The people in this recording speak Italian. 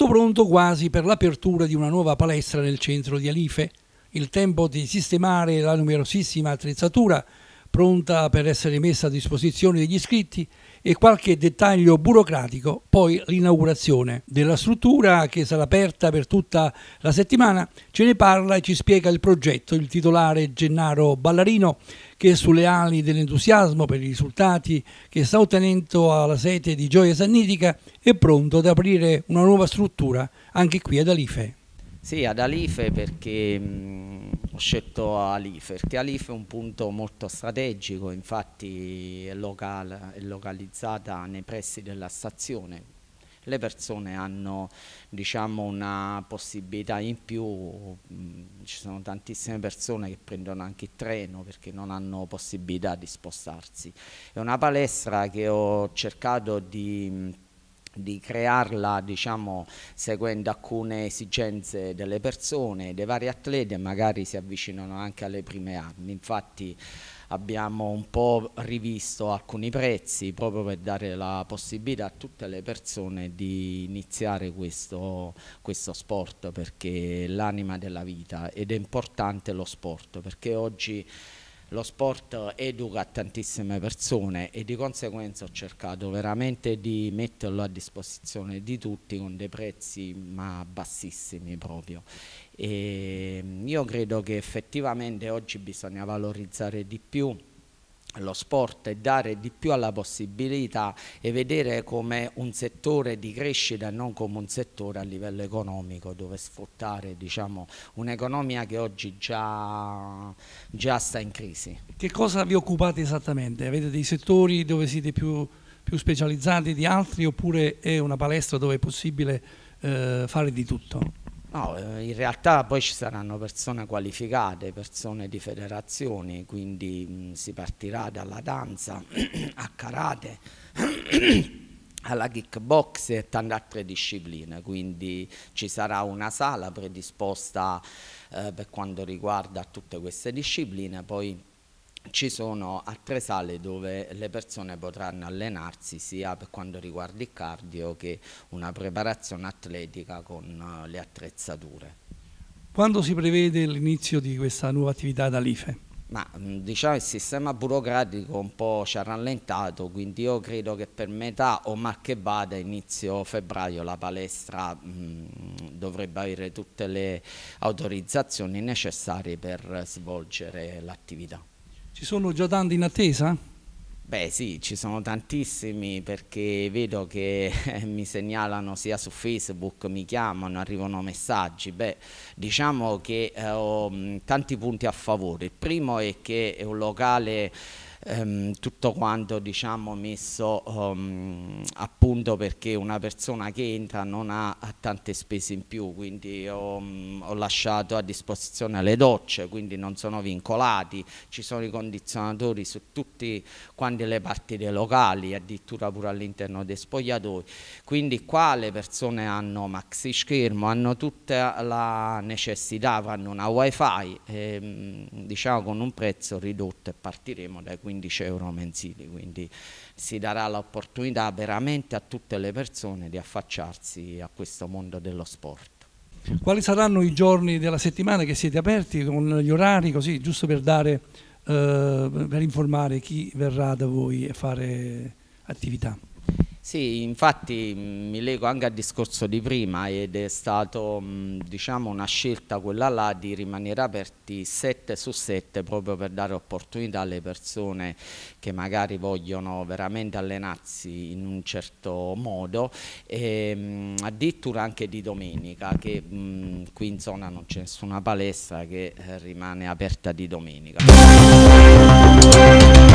tutto pronto quasi per l'apertura di una nuova palestra nel centro di Alife. Il tempo di sistemare la numerosissima attrezzatura pronta per essere messa a disposizione degli iscritti e qualche dettaglio burocratico, poi l'inaugurazione della struttura che sarà aperta per tutta la settimana, ce ne parla e ci spiega il progetto il titolare Gennaro Ballarino che sulle ali dell'entusiasmo per i risultati che sta ottenendo alla sete di Gioia Sannitica è pronto ad aprire una nuova struttura anche qui ad Alife. Sì, ad Alife perché mh, ho scelto Alife, perché Alife è un punto molto strategico, infatti è, local, è localizzata nei pressi della stazione, le persone hanno diciamo, una possibilità in più, ci sono tantissime persone che prendono anche il treno perché non hanno possibilità di spostarsi. È una palestra che ho cercato di di crearla diciamo seguendo alcune esigenze delle persone, dei vari atleti e magari si avvicinano anche alle prime armi. Infatti abbiamo un po' rivisto alcuni prezzi proprio per dare la possibilità a tutte le persone di iniziare questo, questo sport perché è l'anima della vita ed è importante lo sport perché oggi lo sport educa tantissime persone e di conseguenza ho cercato veramente di metterlo a disposizione di tutti con dei prezzi ma bassissimi proprio. E ehm, io credo che effettivamente oggi bisogna valorizzare di più lo sport e dare di più alla possibilità e vedere come un settore di crescita e non come un settore a livello economico dove sfruttare diciamo, un'economia che oggi già, già, sta in crisi. Che cosa vi occupate esattamente? Avete dei settori dove siete più, più specializzati di altri oppure è una palestra dove è possibile eh, fare di tutto? No, eh, in realtà poi ci saranno persone qualificate, persone di federazioni, quindi mh, si partirà dalla danza a karate, alla kickbox e tante altre discipline, quindi ci sarà una sala predisposta eh, per quanto riguarda tutte queste discipline, poi ci sono altre sale dove le persone potranno allenarsi sia per quanto riguarda il cardio che una preparazione atletica con eh, le attrezzature. Quando si prevede l'inizio di questa nuova attività da LIFE? Ma mm, diciamo il sistema burocratico un po' ci ha rallentato, quindi io credo che per metà o mal che vada inizio febbraio la palestra mh, mm, dovrebbe avere tutte le autorizzazioni necessarie per svolgere l'attività. Ci sono già tanti in attesa? Beh sì, ci sono tantissimi perché vedo che eh, mi segnalano sia su Facebook, mi chiamano, arrivano messaggi. Beh, diciamo che eh, ho tanti punti a favore. Il primo è che è un locale ehm, tutto quanto diciamo, messo um, ehm, a punto perché una persona che entra non ha, tante spese in più, quindi ho, mm, ho, lasciato a disposizione le docce, quindi non sono vincolati, ci sono i condizionatori su tutte quante le parti dei locali, addirittura pure all'interno dei spogliatoi, quindi qua le persone hanno maxi schermo, hanno tutta la necessità, hanno una wifi, ehm, diciamo con un prezzo ridotto e partiremo dai 15 15 euro mensili, quindi si darà l'opportunità veramente a tutte le persone di affacciarsi a questo mondo dello sport. Quali saranno i giorni della settimana che siete aperti con gli orari così, giusto per, dare, eh, per informare chi verrà da voi a fare attività? Sì, infatti mm, mi leggo anche al discorso di prima ed è stata mm, diciamo, una scelta quella là di rimanere aperti 7 su 7 proprio per dare opportunità alle persone che magari vogliono veramente allenarsi in un certo modo, e, ehm, mh, addirittura anche di domenica, che mh, mm, qui in zona non c'è nessuna palestra che eh, rimane aperta di domenica.